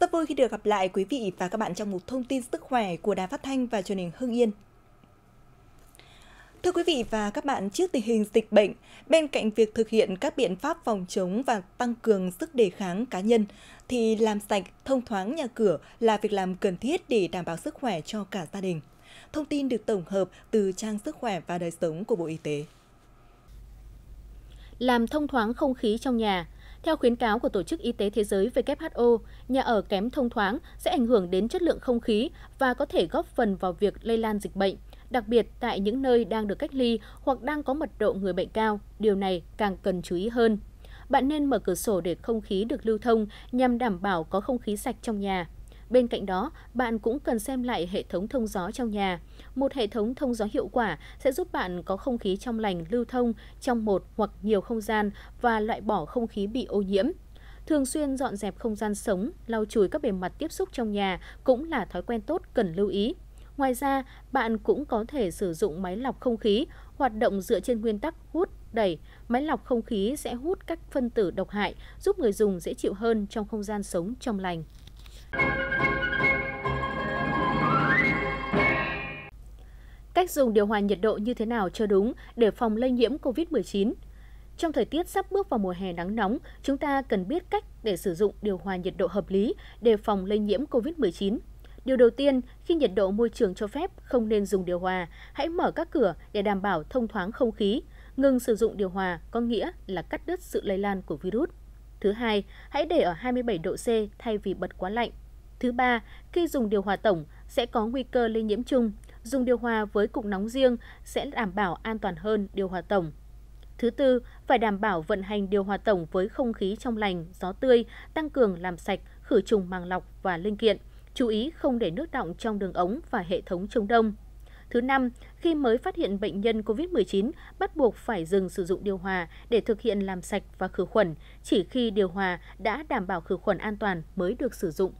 Rất vui khi được gặp lại quý vị và các bạn trong một thông tin sức khỏe của Đài Phát Thanh và truyền hình Hưng Yên. Thưa quý vị và các bạn, trước tình hình dịch bệnh, bên cạnh việc thực hiện các biện pháp phòng chống và tăng cường sức đề kháng cá nhân, thì làm sạch, thông thoáng nhà cửa là việc làm cần thiết để đảm bảo sức khỏe cho cả gia đình. Thông tin được tổng hợp từ trang Sức khỏe và đời sống của Bộ Y tế. Làm thông thoáng không khí trong nhà, theo khuyến cáo của Tổ chức Y tế Thế giới WHO, nhà ở kém thông thoáng sẽ ảnh hưởng đến chất lượng không khí và có thể góp phần vào việc lây lan dịch bệnh, đặc biệt tại những nơi đang được cách ly hoặc đang có mật độ người bệnh cao. Điều này càng cần chú ý hơn. Bạn nên mở cửa sổ để không khí được lưu thông nhằm đảm bảo có không khí sạch trong nhà. Bên cạnh đó, bạn cũng cần xem lại hệ thống thông gió trong nhà. Một hệ thống thông gió hiệu quả sẽ giúp bạn có không khí trong lành lưu thông trong một hoặc nhiều không gian và loại bỏ không khí bị ô nhiễm. Thường xuyên dọn dẹp không gian sống, lau chùi các bề mặt tiếp xúc trong nhà cũng là thói quen tốt cần lưu ý. Ngoài ra, bạn cũng có thể sử dụng máy lọc không khí, hoạt động dựa trên nguyên tắc hút, đẩy. Máy lọc không khí sẽ hút các phân tử độc hại, giúp người dùng dễ chịu hơn trong không gian sống trong lành. Cách dùng điều hòa nhiệt độ như thế nào cho đúng để phòng lây nhiễm COVID-19? Trong thời tiết sắp bước vào mùa hè nắng nóng, chúng ta cần biết cách để sử dụng điều hòa nhiệt độ hợp lý để phòng lây nhiễm COVID-19. Điều đầu tiên, khi nhiệt độ môi trường cho phép không nên dùng điều hòa, hãy mở các cửa để đảm bảo thông thoáng không khí. Ngừng sử dụng điều hòa có nghĩa là cắt đứt sự lây lan của virus. Thứ hai, hãy để ở 27 độ C thay vì bật quá lạnh. Thứ ba, khi dùng điều hòa tổng sẽ có nguy cơ lây nhiễm chung, dùng điều hòa với cục nóng riêng sẽ đảm bảo an toàn hơn điều hòa tổng. Thứ tư, phải đảm bảo vận hành điều hòa tổng với không khí trong lành, gió tươi, tăng cường làm sạch, khử trùng màng lọc và linh kiện. Chú ý không để nước đọng trong đường ống và hệ thống chống đông. Thứ năm, khi mới phát hiện bệnh nhân COVID-19, bắt buộc phải dừng sử dụng điều hòa để thực hiện làm sạch và khử khuẩn, chỉ khi điều hòa đã đảm bảo khử khuẩn an toàn mới được sử dụng.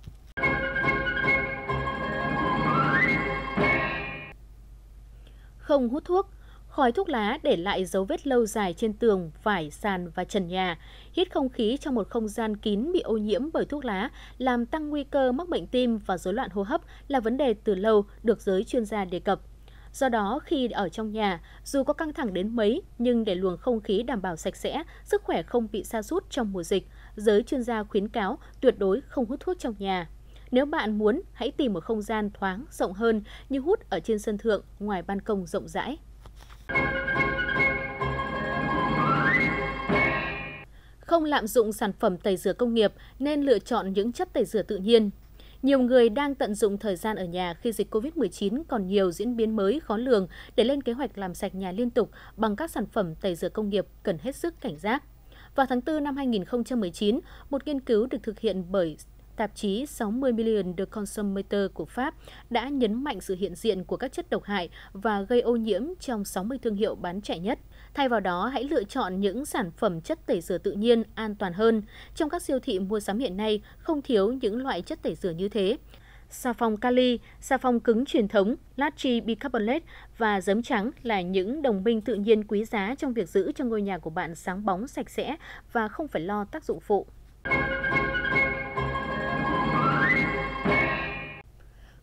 không hút thuốc. Khói thuốc lá để lại dấu vết lâu dài trên tường, vải, sàn và trần nhà. Hít không khí trong một không gian kín bị ô nhiễm bởi thuốc lá làm tăng nguy cơ mắc bệnh tim và rối loạn hô hấp là vấn đề từ lâu được giới chuyên gia đề cập. Do đó, khi ở trong nhà, dù có căng thẳng đến mấy, nhưng để luồng không khí đảm bảo sạch sẽ, sức khỏe không bị sa sút trong mùa dịch, giới chuyên gia khuyến cáo tuyệt đối không hút thuốc trong nhà. Nếu bạn muốn, hãy tìm một không gian thoáng, rộng hơn như hút ở trên sân thượng ngoài ban công rộng rãi. Không lạm dụng sản phẩm tẩy rửa công nghiệp nên lựa chọn những chất tẩy rửa tự nhiên. Nhiều người đang tận dụng thời gian ở nhà khi dịch COVID-19 còn nhiều diễn biến mới khó lường để lên kế hoạch làm sạch nhà liên tục bằng các sản phẩm tẩy rửa công nghiệp cần hết sức cảnh giác. Vào tháng 4 năm 2019, một nghiên cứu được thực hiện bởi tạp chí 60 Million The Consumer của Pháp đã nhấn mạnh sự hiện diện của các chất độc hại và gây ô nhiễm trong 60 thương hiệu bán chạy nhất. Thay vào đó, hãy lựa chọn những sản phẩm chất tẩy rửa tự nhiên an toàn hơn. Trong các siêu thị mua sắm hiện nay, không thiếu những loại chất tẩy rửa như thế xà phòng kali, xà phòng cứng truyền thống, lachi bicarbonate và giấm trắng là những đồng minh tự nhiên quý giá trong việc giữ cho ngôi nhà của bạn sáng bóng, sạch sẽ và không phải lo tác dụng phụ.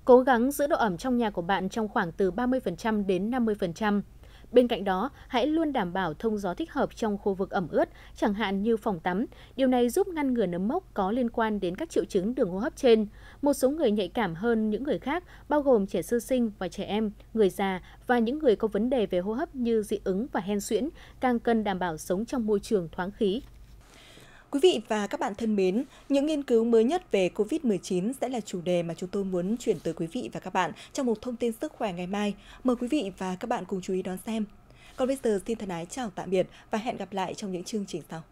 Cố gắng giữ độ ẩm trong nhà của bạn trong khoảng từ 30% đến 50%. Bên cạnh đó, hãy luôn đảm bảo thông gió thích hợp trong khu vực ẩm ướt, chẳng hạn như phòng tắm. Điều này giúp ngăn ngừa nấm mốc có liên quan đến các triệu chứng đường hô hấp trên. Một số người nhạy cảm hơn những người khác, bao gồm trẻ sơ sinh và trẻ em, người già và những người có vấn đề về hô hấp như dị ứng và hen suyễn, càng cần đảm bảo sống trong môi trường thoáng khí, Quý vị và các bạn thân mến, những nghiên cứu mới nhất về COVID-19 sẽ là chủ đề mà chúng tôi muốn chuyển tới quý vị và các bạn trong một thông tin sức khỏe ngày mai. Mời quý vị và các bạn cùng chú ý đón xem. Còn bây giờ xin thân ái chào tạm biệt và hẹn gặp lại trong những chương trình sau.